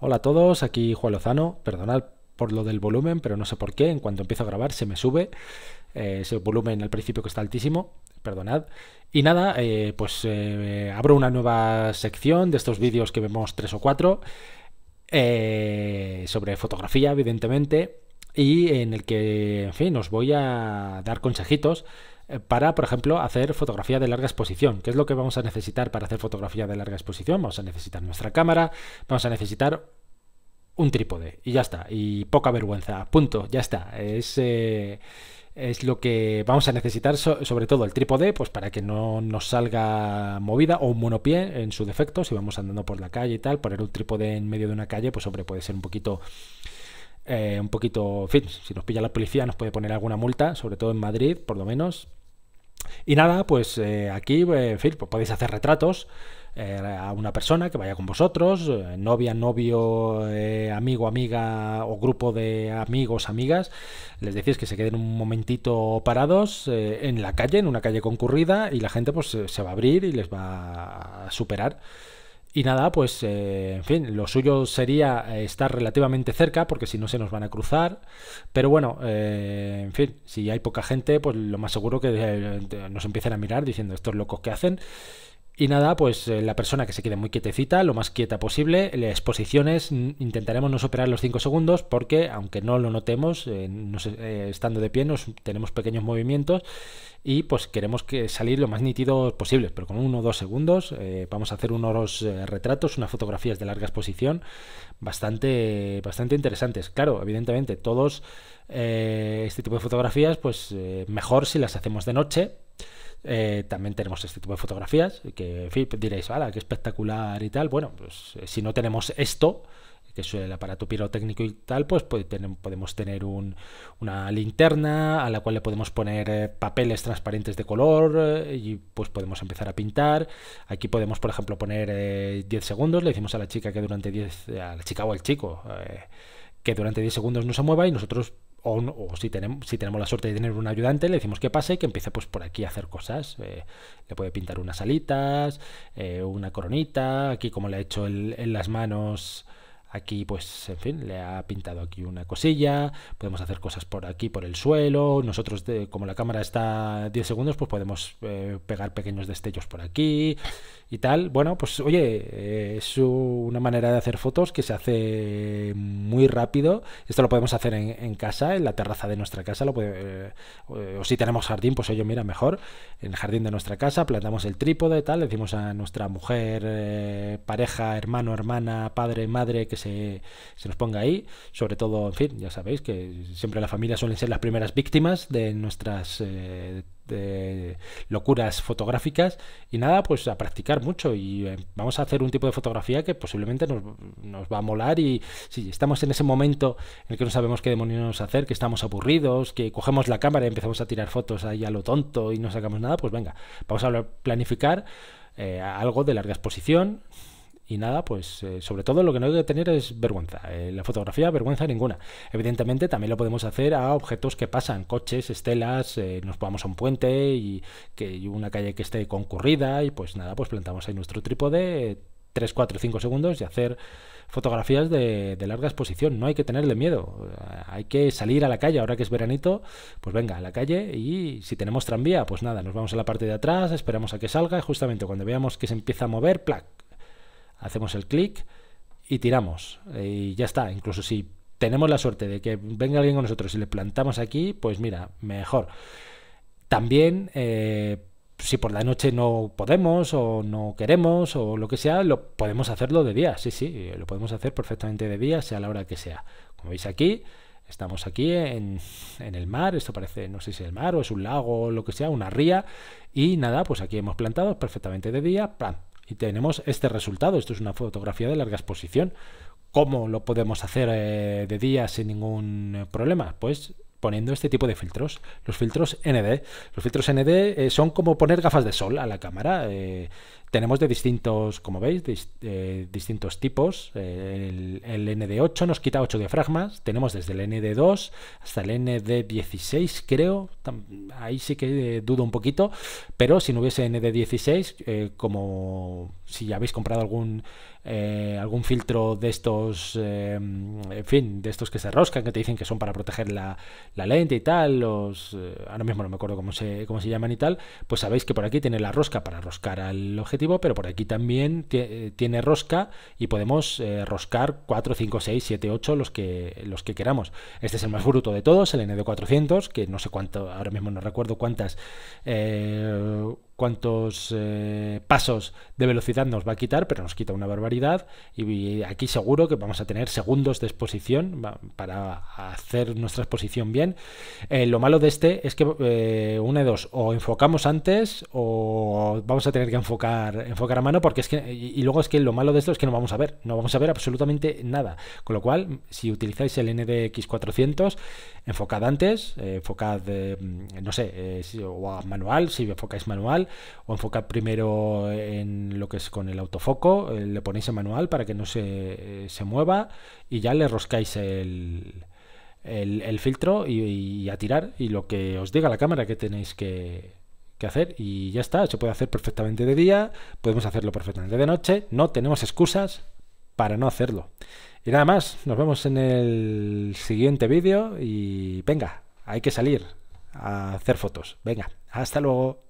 Hola a todos, aquí Juan Lozano. Perdonad por lo del volumen, pero no sé por qué. En cuanto empiezo a grabar se me sube eh, ese volumen al principio que está altísimo. Perdonad. Y nada, eh, pues eh, abro una nueva sección de estos vídeos que vemos tres o cuatro sobre fotografía, evidentemente, y en el que, en fin, os voy a dar consejitos eh, para, por ejemplo, hacer fotografía de larga exposición. ¿Qué es lo que vamos a necesitar para hacer fotografía de larga exposición? Vamos a necesitar nuestra cámara, vamos a necesitar un trípode y ya está. Y poca vergüenza, punto, ya está. Es, eh, es lo que vamos a necesitar, sobre todo el trípode, pues para que no nos salga movida o un monopié en su defecto, si vamos andando por la calle y tal, poner un trípode en medio de una calle, pues hombre, puede ser un poquito... Eh, un poquito, en fin, si nos pilla la policía nos puede poner alguna multa, sobre todo en Madrid, por lo menos, y nada, pues eh, aquí, en pues podéis hacer retratos eh, a una persona que vaya con vosotros, eh, novia, novio, amigo, amiga o grupo de amigos, amigas, les decís que se queden un momentito parados en la calle, en una calle concurrida y la gente pues se va a abrir y les va a superar. Y nada, pues eh, en fin, lo suyo sería eh, estar relativamente cerca, porque si no se nos van a cruzar. Pero bueno, eh, en fin, si hay poca gente, pues lo más seguro que nos empiecen a mirar diciendo estos locos que hacen. Y nada, pues eh, la persona que se quede muy quietecita, lo más quieta posible, las exposiciones intentaremos no superar los 5 segundos porque aunque no lo notemos, eh, eh, estando de pie nos, tenemos pequeños movimientos y pues queremos que salir lo más nítidos posible, pero con 1 o 2 segundos vamos a hacer unos retratos, unas fotografías de larga exposición bastante, bastante interesantes. Claro, evidentemente todos eh, este tipo de fotografías, pues eh, mejor si las hacemos de noche. Eh, también tenemos este tipo de fotografías que diréis, ¡hala, qué espectacular! y tal. Bueno, pues si no tenemos esto, que es el aparato pirotécnico y tal, pues, pues podemos tener una linterna a la cual le podemos poner papeles transparentes de color y pues podemos empezar a pintar. Aquí podemos, por ejemplo, poner 10 segundos, le decimos a la chica que durante 10, a la chica o al chico, que durante 10 segundos no se mueva y nosotros o, si, tenemos, si tenemos la suerte de tener un ayudante, le decimos que pase y que empiece pues, por aquí a hacer cosas. Eh, le puede pintar unas alitas, eh, una coronita, aquí como le ha hecho en las manos Aquí, pues, en fin, le ha pintado aquí una cosilla, podemos hacer cosas por aquí, por el suelo, nosotros, como la cámara está 10 segundos, pues podemos eh, pegar pequeños destellos por aquí y tal. Bueno, pues, oye, eh, es una manera de hacer fotos que se hace muy rápido. Esto lo podemos hacer en, casa, en la terraza de nuestra casa, lo eh, o si tenemos jardín, pues oye, mira, mejor, en el jardín de nuestra casa, plantamos el trípode, tal, le decimos a nuestra mujer, pareja, hermano, hermana, padre, madre, que se, nos ponga ahí. Sobre todo, en fin, ya sabéis que siempre la familia suelen ser las primeras víctimas de nuestras eh, locuras fotográficas. Y nada, pues a practicar mucho. Y eh, vamos a hacer un tipo de fotografía que posiblemente nos, va a molar. Y si estamos en ese momento en el que no sabemos qué demonios hacer, que estamos aburridos, que cogemos la cámara y empezamos a tirar fotos ahí a lo tonto y no sacamos nada, pues venga, vamos a planificar. Eh, algo de larga exposición, y nada, pues eh, sobre todo lo que no hay que tener es vergüenza. Eh, la fotografía, vergüenza ninguna. Evidentemente también lo podemos hacer a objetos que pasan, coches, estelas, eh, nos vamos a un puente y que una calle que esté concurrida y pues nada, pues plantamos ahí nuestro trípode 3, 4, 5 segundos y hacer fotografías de, de, larga exposición. No hay que tenerle miedo. Hay que salir a la calle. Ahora que es veranito, pues venga, a la calle y si tenemos tranvía, pues nada, nos vamos a la parte de atrás, esperamos a que salga y justamente cuando veamos que se empieza a mover, plac, hacemos el clic y tiramos. Y ya está, incluso si tenemos la suerte de que venga alguien con nosotros y le plantamos aquí, pues mira, mejor. También, eh, si por la noche no podemos o no queremos o lo que sea, lo podemos hacerlo de día. Sí, sí, lo podemos hacer perfectamente de día, sea la hora que sea. Como veis aquí, estamos aquí en, el mar, esto parece, no sé si es el mar o es un lago o lo que sea, una ría. Y nada, pues aquí hemos plantado perfectamente de día, plan, y tenemos este resultado. Esto es una fotografía de larga exposición. ¿Cómo lo podemos hacer eh, de día sin ningún eh, problema? Pues poniendo este tipo de filtros, los filtros ND. Los filtros ND eh, son como poner gafas de sol a la cámara. Eh, tenemos de distintos, como veis, eh, distintos tipos. El, ND8 nos quita 8 diafragmas. Tenemos desde el ND2 hasta el ND16, creo. Ahí sí que dudo un poquito. Pero si no hubiese ND16, como si habéis comprado algún eh, algún filtro de estos, eh, en fin, de estos que se roscan, que te dicen que son para proteger la, lente y tal, los, eh, ahora mismo no me acuerdo cómo se, llaman y tal, pues sabéis que por aquí tiene la rosca para roscar al objetivo, pero por aquí también tiene rosca y podemos roscar 4, 5, 6, 7, 8, los que, los que queramos. Este es el más bruto de todos, el ND400, que no sé cuánto, ahora mismo no recuerdo cuántas cuántos eh, pasos de velocidad nos va a quitar, pero nos quita una barbaridad. Y aquí seguro que vamos a tener segundos de exposición para hacer nuestra exposición bien. Eh, lo malo de este es que eh, una de dos, o enfocamos antes o vamos a tener que enfocar, enfocar a mano, porque es que, y, luego es que lo malo de esto es que no vamos a ver, no vamos a ver absolutamente nada. Con lo cual, si utilizáis el NDX400, enfocad antes, enfocad, no sé, o a manual, si enfocáis manual, o enfocad primero en lo que es con el autofoco, eh, le ponéis en manual para que no eh, se, mueva y ya le roscáis el, filtro y, a tirar y lo que os diga la cámara que tenéis que, que hacer y ya está, se puede hacer perfectamente de día, podemos hacerlo perfectamente de noche, no tenemos excusas para no hacerlo. Y nada más, nos vemos en el siguiente vídeo y venga, hay que salir a hacer fotos. Venga, hasta luego.